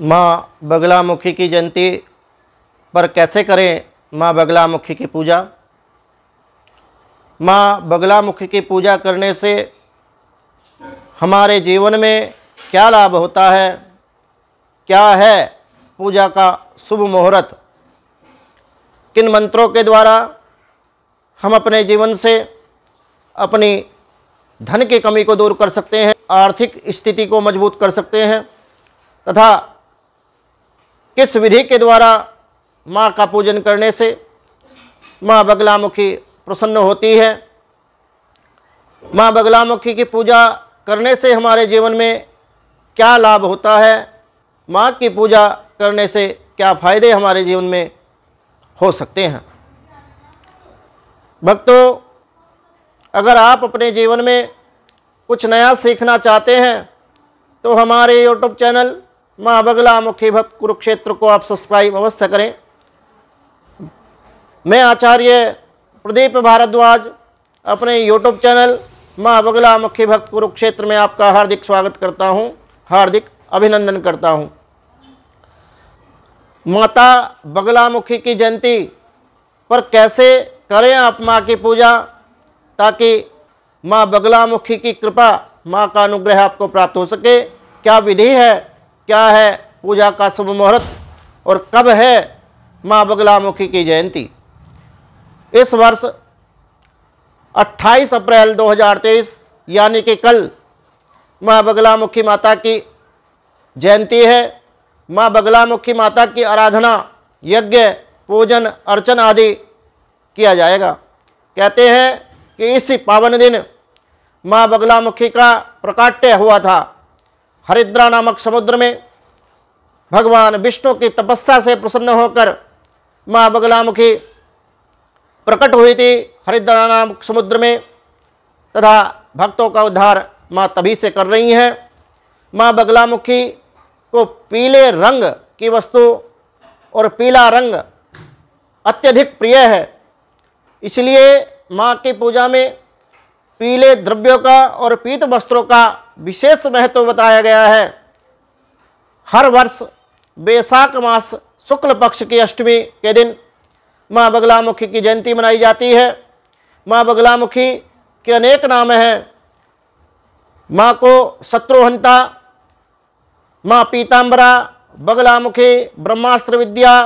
माँ बगलामुखी की जयंती पर कैसे करें माँ बगलामुखी की पूजा माँ बगलामुखी की पूजा करने से हमारे जीवन में क्या लाभ होता है क्या है पूजा का शुभ मुहूर्त किन मंत्रों के द्वारा हम अपने जीवन से अपनी धन की कमी को दूर कर सकते हैं आर्थिक स्थिति को मजबूत कर सकते हैं तथा किस विधि के द्वारा माँ का पूजन करने से माँ बगलामुखी प्रसन्न होती है माँ बगलामुखी की पूजा करने से हमारे जीवन में क्या लाभ होता है माँ की पूजा करने से क्या फ़ायदे हमारे जीवन में हो सकते हैं भक्तों अगर आप अपने जीवन में कुछ नया सीखना चाहते हैं तो हमारे यूट्यूब चैनल माँ बगला मुखी भक्त कुरुक्षेत्र को आप सब्सक्राइब अवश्य करें मैं आचार्य प्रदीप भारद्वाज अपने यूट्यूब चैनल माँ बगला मुखी भक्त कुरुक्षेत्र में आपका हार्दिक स्वागत करता हूँ हार्दिक अभिनंदन करता हूँ माता बगलामुखी की जयंती पर कैसे करें आप माँ की पूजा ताकि माँ बगलामुखी की कृपा माँ का अनुग्रह आपको प्राप्त हो सके क्या विधि है क्या है पूजा का शुभ मुहूर्त और कब है माँ बगलामुखी की जयंती इस वर्ष 28 अप्रैल 2023 यानी कि कल माँ बगलामुखी माता की जयंती है माँ बगलामुखी माता की आराधना यज्ञ पूजन अर्चन आदि किया जाएगा कहते हैं कि इसी पावन दिन माँ बगलामुखी का प्रकाट्य हुआ था हरिद्रा नामक समुद्र में भगवान विष्णु की तपस्या से प्रसन्न होकर माँ बगलामुखी प्रकट हुई थी हरिद्रा नामक समुद्र में तथा भक्तों का उद्धार माँ तभी से कर रही हैं माँ बगलामुखी को पीले रंग की वस्तु और पीला रंग अत्यधिक प्रिय है इसलिए माँ की पूजा में पीले द्रव्यों का और पीत वस्त्रों का विशेष महत्व बताया गया है हर वर्ष बैसाख मास शुक्ल पक्ष की अष्टमी के दिन माँ बगलामुखी की जयंती मनाई जाती है माँ बगलामुखी के अनेक नाम हैं माँ को शत्रुहंता माँ पीताम्बरा बगलामुखी ब्रह्मास्त्र विद्या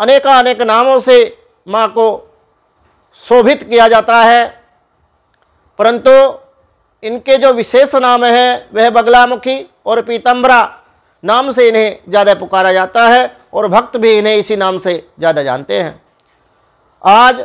अनेका अनेक नामों से माँ को शोभित किया जाता है परंतु इनके जो विशेष नाम हैं वह बगलामुखी और पीतम्बरा नाम से इन्हें ज़्यादा पुकारा जाता है और भक्त भी इन्हें इसी नाम से ज़्यादा जानते हैं आज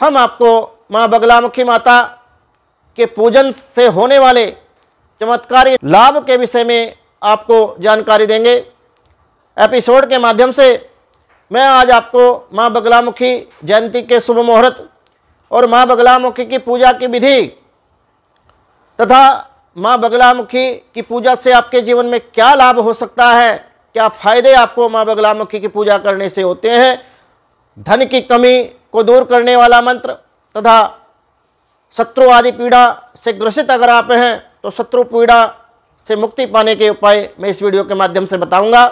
हम आपको माँ बगलामुखी माता के पूजन से होने वाले चमत्कारी लाभ के विषय में आपको जानकारी देंगे एपिसोड के माध्यम से मैं आज आपको माँ बगलामुखी जयंती के शुभ मुहूर्त और माँ बगलामुखी की पूजा की विधि तथा माँ बगलामुखी की पूजा से आपके जीवन में क्या लाभ हो सकता है क्या फ़ायदे आपको माँ बगलामुखी की पूजा करने से होते हैं धन की कमी को दूर करने वाला मंत्र तथा शत्रु आदि पीड़ा से ग्रसित अगर आप हैं तो शत्रु पीड़ा से मुक्ति पाने के उपाय मैं इस वीडियो के माध्यम से बताऊंगा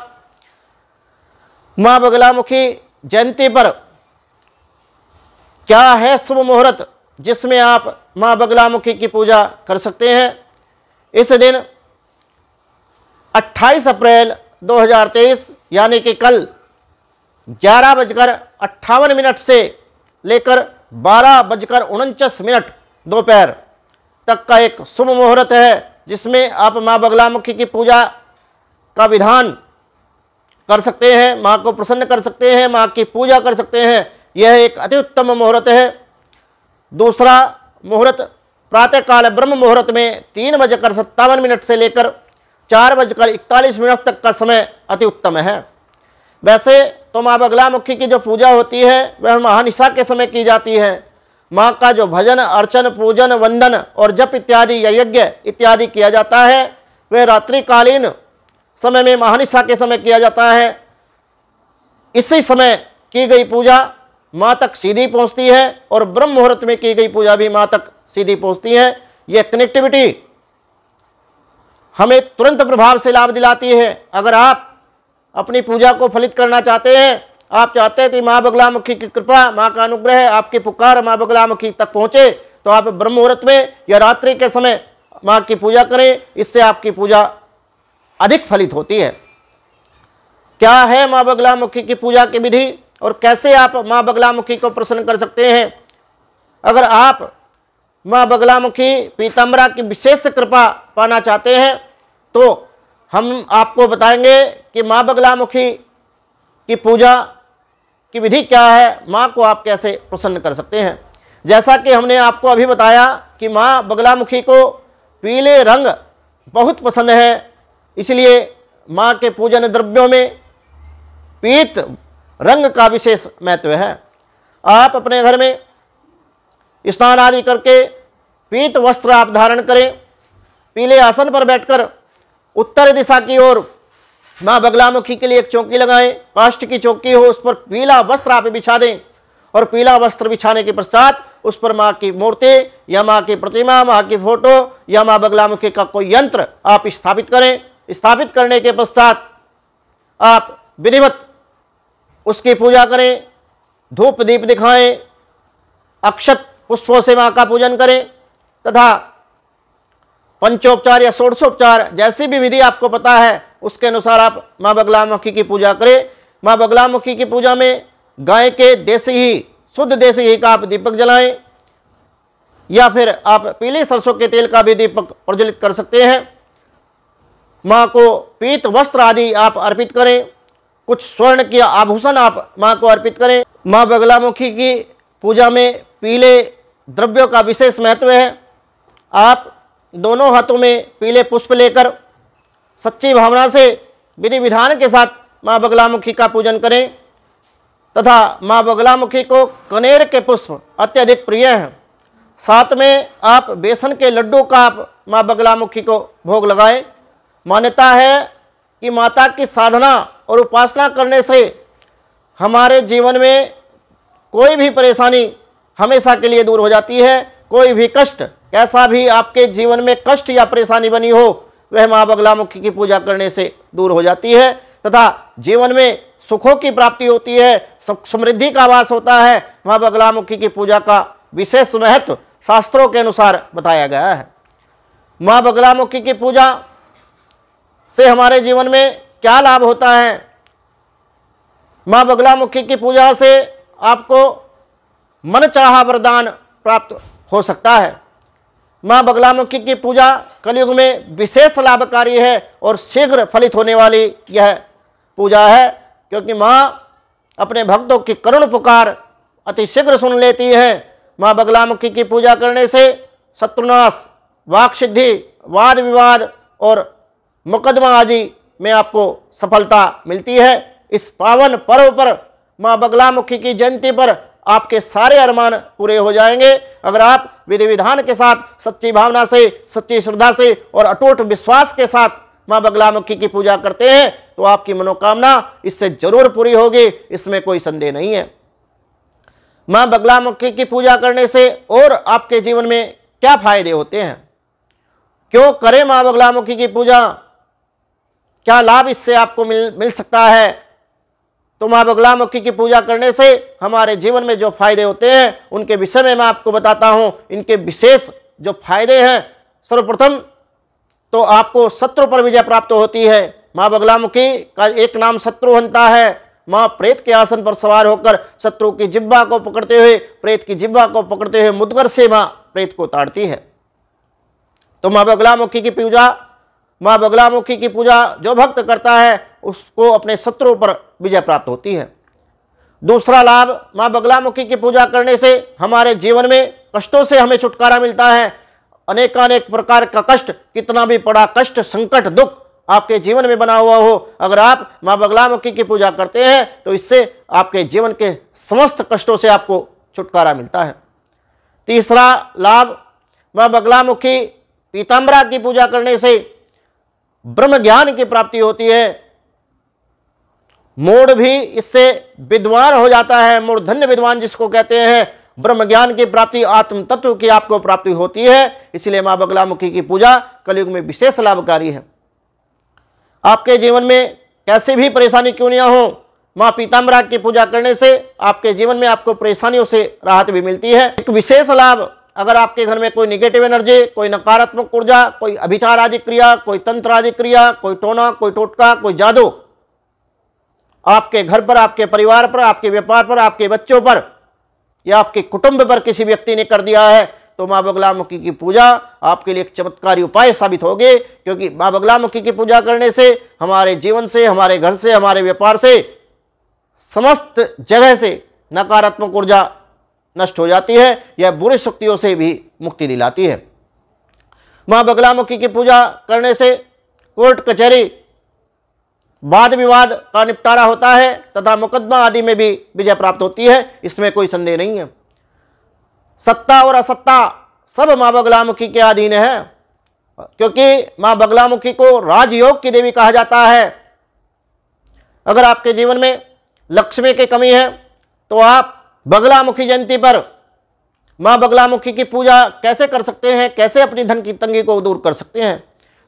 माँ बगलामुखी जयंती पर क्या है शुभ मुहूर्त जिसमें आप माँ बगलामुखी की पूजा कर सकते हैं इस दिन 28 अप्रैल 2023 यानी कि कल ग्यारह बजकर अट्ठावन मिनट से लेकर बारह बजकर उनचास मिनट दोपहर तक का एक शुभ मुहूर्त है जिसमें आप माँ बगलामुखी की पूजा का विधान कर सकते हैं माँ को प्रसन्न कर सकते हैं माँ की पूजा कर सकते हैं यह एक अति उत्तम मुहूर्त है दूसरा मुहूर्त प्रातःकाल ब्रह्म मुहूर्त में तीन बजकर सत्तावन मिनट से लेकर चार बजकर इकतालीस मिनट तक का समय अति उत्तम है वैसे तो माँ बगलामुखी की जो पूजा होती है वह महानिशा के समय की जाती है माँ का जो भजन अर्चन पूजन वंदन और जप इत्यादि या यज्ञ इत्यादि किया जाता है वह रात्रिकालीन समय में महानिशा के समय किया जाता है इसी समय की गई पूजा माँ तक सीधी पहुँचती है और ब्रह्म मुहूर्त में की गई पूजा भी माँ तक सीधी पहुँचती है यह कनेक्टिविटी हमें तुरंत प्रभाव से लाभ दिलाती है अगर आप अपनी पूजा को फलित करना चाहते हैं आप चाहते हैं कि माँ बगलामुखी की कृपा माँ का अनुग्रह आपकी पुकार माँ बगलामुखी तक पहुँचे तो आप ब्रह्म मुहूर्त में या रात्रि के समय माँ की पूजा करें इससे आपकी पूजा अधिक फलित होती है क्या है माँ बगलामुखी की पूजा की विधि और कैसे आप माँ बगलामुखी को प्रसन्न कर सकते हैं अगर आप माँ बगलामुखी पीताम्बरा की विशेष कृपा पाना चाहते हैं तो हम आपको बताएंगे कि माँ बगलामुखी की पूजा की विधि क्या है माँ को आप कैसे प्रसन्न कर सकते हैं जैसा कि हमने आपको अभी बताया कि माँ बगलामुखी को पीले रंग बहुत पसंद है इसलिए माँ के पूजन द्रव्यों में पीत रंग का विशेष महत्व है आप अपने घर में स्नान आदि करके पीत वस्त्र आप धारण करें पीले आसन पर बैठकर उत्तर दिशा की ओर माँ बगलामुखी के लिए एक चौकी लगाएं काष्ट की चौकी हो उस पर पीला वस्त्र आप बिछा दें और पीला वस्त्र बिछाने के पश्चात उस पर माँ की मूर्ति या माँ की प्रतिमा माँ की फोटो या माँ बगलामुखी का कोई यंत्र आप स्थापित करें स्थापित करने के पश्चात आप विधिवत उसकी पूजा करें धूप दीप दिखाएं अक्षत पुष्पों से माँ का पूजन करें तथा पंचोपचार या षोड़शोपचार जैसी भी विधि आपको पता है उसके अनुसार आप माँ बगलामुखी की पूजा करें माँ बगलामुखी की पूजा में गाय के देसी ही शुद्ध देसी ही का आप दीपक जलाएं या फिर आप पीले सरसों के तेल का भी दीपक प्रज्वलित कर सकते हैं माँ को पीत वस्त्र आदि आप अर्पित करें कुछ स्वर्ण के आभूषण आप माँ को अर्पित करें माँ बगलामुखी की पूजा में पीले द्रव्यों का विशेष महत्व है आप दोनों हाथों में पीले पुष्प लेकर सच्ची भावना से विधि विधान के साथ माँ बगलामुखी का पूजन करें तथा माँ बगलामुखी को कनेर के पुष्प अत्यधिक प्रिय हैं साथ में आप बेसन के लड्डू का आप माँ बगलामुखी को भोग लगाएं मान्यता है कि माता की साधना और उपासना करने से हमारे जीवन में कोई भी परेशानी हमेशा के लिए दूर हो जाती है कोई भी कष्ट कैसा भी आपके जीवन में कष्ट या परेशानी बनी हो वह माँ बगलामुखी की पूजा करने से दूर हो जाती है तथा जीवन में सुखों की प्राप्ति होती है समृद्धि का आवास होता है माँ बगलामुखी की पूजा का विशेष महत्व शास्त्रों के अनुसार बताया गया है माँ बगलामुखी की पूजा से हमारे जीवन में क्या लाभ होता है माँ बगलामुखी की पूजा से आपको मन चाहा वरदान प्राप्त हो सकता है माँ बगलामुखी की पूजा कलयुग में विशेष लाभकारी है और शीघ्र फलित होने वाली यह पूजा है क्योंकि माँ अपने भक्तों की करुण पुकार अति शीघ्र सुन लेती है माँ बगलामुखी की पूजा करने से शत्रुनाश वाक सिद्धि वाद विवाद और मुकदमा आदि में आपको सफलता मिलती है इस पावन पर्व पर माँ बगलामुखी की जयंती पर आपके सारे अरमान पूरे हो जाएंगे अगर आप विधि विधान के साथ सच्ची भावना से सच्ची श्रद्धा से और अटूट विश्वास के साथ माँ बगलामुखी की पूजा करते हैं तो आपकी मनोकामना इससे जरूर पूरी होगी इसमें कोई संदेह नहीं है माँ बगलामुखी की पूजा करने से और आपके जीवन में क्या फायदे होते हैं क्यों करें माँ बगलामुखी की पूजा क्या लाभ इससे आपको मिल मिल सकता है तो माँ बगलामुखी की पूजा करने से हमारे जीवन में जो फायदे होते हैं उनके विषय में मैं आपको बताता हूँ इनके विशेष जो फायदे हैं सर्वप्रथम तो आपको शत्रु पर विजय प्राप्त होती है माँ बगलामुखी का एक नाम शत्रु बनता है माँ प्रेत के आसन पर सवार होकर शत्रु की जिब्बा को पकड़ते हुए प्रेत की जिब्बा को पकड़ते हुए मुदगर से माँ प्रेत को ताड़ती है तो माँ बगलामुखी की पूजा माँ बगलामुखी की पूजा जो भक्त करता है उसको अपने शत्रुओं पर विजय प्राप्त होती है दूसरा लाभ माँ बगलामुखी की पूजा करने से हमारे जीवन में कष्टों से हमें छुटकारा मिलता है अनेकानेक प्रकार का कष्ट कितना भी पड़ा कष्ट संकट दुख आपके जीवन में बना हुआ हो अगर आप माँ बगलामुखी की पूजा करते हैं तो इससे आपके जीवन के समस्त कष्टों से आपको छुटकारा मिलता है तीसरा लाभ माँ बगलामुखी पीताम्बरा की पूजा करने से ब्रह्म ज्ञान की प्राप्ति होती है मूड भी इससे विद्वान हो जाता है मूड धन्य विद्वान जिसको कहते हैं ब्रह्म ज्ञान की प्राप्ति आत्म तत्व की आपको प्राप्ति होती है इसलिए बगला बगलामुखी की पूजा कलयुग में विशेष लाभकारी है आपके जीवन में कैसे भी परेशानी क्यों नहीं हो मां पीताम्बरा की पूजा करने से आपके जीवन में आपको परेशानियों से राहत भी मिलती है एक विशेष लाभ अगर आपके घर में कोई निगेटिव एनर्जी कोई नकारात्मक ऊर्जा कोई अभिचार आदि क्रिया कोई तंत्र आदि क्रिया कोई टोना कोई टोटका कोई जादू आपके घर पर आपके परिवार पर आपके व्यापार पर आपके बच्चों पर या आपके कुटुंब पर किसी व्यक्ति ने कर दिया है तो माँ बगलामुखी की पूजा आपके लिए एक चमत्कारी उपाय साबित होगी क्योंकि माँ बगलामुखी की पूजा करने से हमारे जीवन से हमारे घर से हमारे व्यापार से समस्त जगह से नकारात्मक ऊर्जा नष्ट हो जाती है यह बुरी शक्तियों से भी मुक्ति दिलाती है मां बगलामुखी की पूजा करने से कोर्ट कचहरी वाद विवाद का निपटारा होता है तथा मुकदमा आदि में भी विजय प्राप्त होती है इसमें कोई संदेह नहीं है सत्ता और असत्ता सब मां बगलामुखी के अधीन है क्योंकि मां बगलामुखी को राजयोग की देवी कहा जाता है अगर आपके जीवन में लक्ष्मी की कमी है तो आप बगलामुखी जयंती पर माँ बगलामुखी की पूजा कैसे कर सकते हैं कैसे अपनी धन की तंगी को दूर कर सकते हैं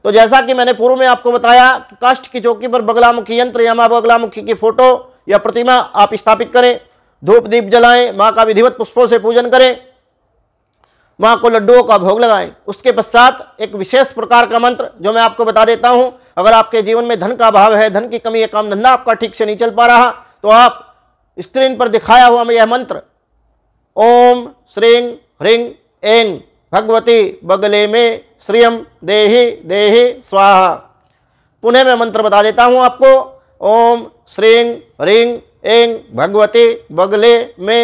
तो जैसा कि मैंने पूर्व में आपको बताया कि काष्ठ की चौकी पर बगलामुखी यंत्र या माँ बगलामुखी की फोटो या प्रतिमा आप स्थापित करें धूप दीप जलाएं माँ का विधिवत पुष्पों से पूजन करें माँ को लड्डुओं का भोग लगाएं उसके पश्चात एक विशेष प्रकार का मंत्र जो मैं आपको बता देता हूँ अगर आपके जीवन में धन का अभाव है धन की कमी है काम धंधा आपका ठीक से नहीं चल पा रहा तो आप स्क्रीन पर दिखाया हुआ यह मंत्र ओम श्रीं ह्रीं ऐं भगवती बगले में श्रियम देहि देहि स्वाहा पुनः मैं मंत्र बता देता हूँ आपको ओम श्रीं ह्रीं ऐं भगवती बगले में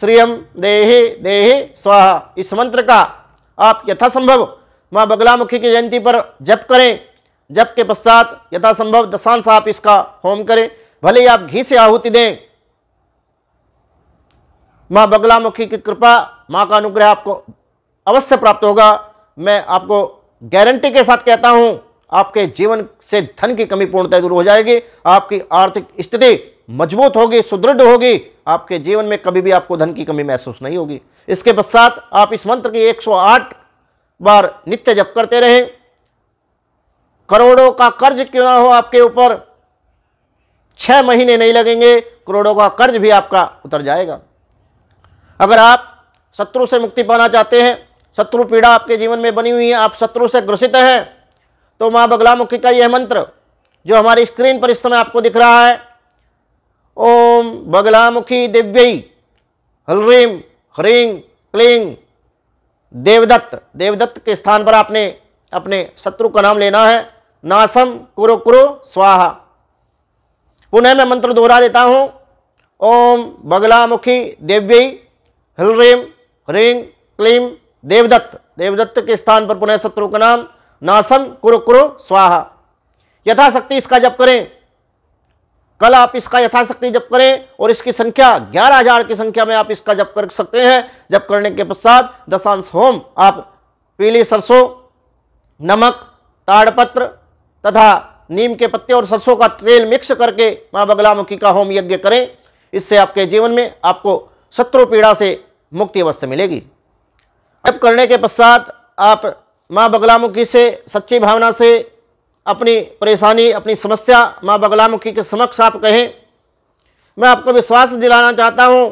श्रियम देहि देहि स्वाहा इस मंत्र का आप यथासंभव माँ बगलामुखी की जयंती पर जप करें जप के पश्चात यथासंभव दशांश आप इसका होम करें भले ही आप घी से आहुति दें माँ बगलामुखी की कृपा माँ का अनुग्रह आपको अवश्य प्राप्त होगा मैं आपको गारंटी के साथ कहता हूँ आपके जीवन से धन की कमी पूर्णतः दूर हो जाएगी आपकी आर्थिक स्थिति मजबूत होगी सुदृढ़ होगी आपके जीवन में कभी भी आपको धन की कमी महसूस नहीं होगी इसके पश्चात आप इस मंत्र की 108 बार नित्य जप करते रहें करोड़ों का कर्ज क्यों ना हो आपके ऊपर छह महीने नहीं लगेंगे करोड़ों का कर्ज भी आपका उतर जाएगा अगर आप शत्रु से मुक्ति पाना चाहते हैं शत्रु पीड़ा आपके जीवन में बनी हुई है आप शत्रु से ग्रसित हैं तो माँ बगलामुखी का यह मंत्र जो हमारी स्क्रीन पर इस समय आपको दिख रहा है ओम बगलामुखी दिव्य हलरीम ह्रीम क्लिंग देवदत्त देवदत्त के स्थान पर आपने अपने शत्रु का नाम लेना है नासम कुरु कुरो स्वाहा पुनः मैं मंत्र दोहरा देता हूँ ओम बगलामुखी देव्यई हिलरेम ह्रेंग क्लीम देवदत्त देवदत्त के स्थान पर पुनः शत्रु का नाम नासन कुरु कुरु स्वाहा यथाशक्ति इसका जप करें कल आप इसका यथाशक्ति जप करें और इसकी संख्या ग्यारह हजार की संख्या में आप इसका जप कर सकते हैं जप करने के पश्चात दशांश होम आप पीली सरसों नमक ताड़पत्र तथा नीम के पत्ते और सरसों का तेल मिक्स करके मां बगलामुखी का होम यज्ञ करें इससे आपके जीवन में आपको शत्रु पीड़ा से मुक्ति अवश्य मिलेगी जब करने के पश्चात आप माँ बगलामुखी से सच्ची भावना से अपनी परेशानी अपनी समस्या माँ बगलामुखी के समक्ष आप कहें मैं आपको विश्वास दिलाना चाहता हूँ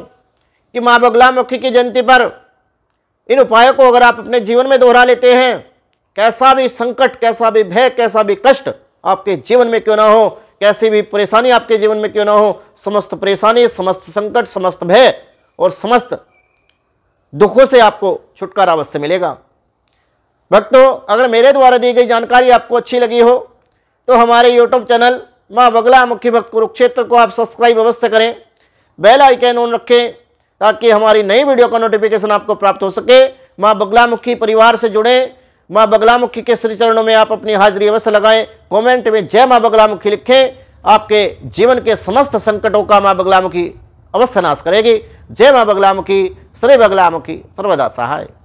कि माँ बगलामुखी की जयंती पर इन उपायों को अगर आप अपने जीवन में दोहरा लेते हैं कैसा भी संकट कैसा भी भय कैसा भी कष्ट आपके जीवन में क्यों ना हो कैसी भी परेशानी आपके जीवन में क्यों ना हो समस्त परेशानी समस्त संकट समस्त भय और समस्त दुखों से आपको छुटकारा अवश्य मिलेगा भक्तों अगर मेरे द्वारा दी गई जानकारी आपको अच्छी लगी हो तो हमारे यूट्यूब चैनल माँ बगला मुखी भक्त कुरुक्षेत्र को आप सब्सक्राइब अवश्य करें बेल आइकन ऑन रखें ताकि हमारी नई वीडियो का नोटिफिकेशन आपको प्राप्त हो सके माँ बगलामुखी परिवार से जुड़े माँ बगलामुखी के श्री चरणों में आप अपनी हाजिरी अवश्य लगाएं कमेंट में जय माँ बगलामुखी लिखें आपके जीवन के समस्त संकटों का माँ बगलामुखी अवश्य नाश करेगी जय माँ बगलामुखी श्री बगलामुखी सर्वदा सहाय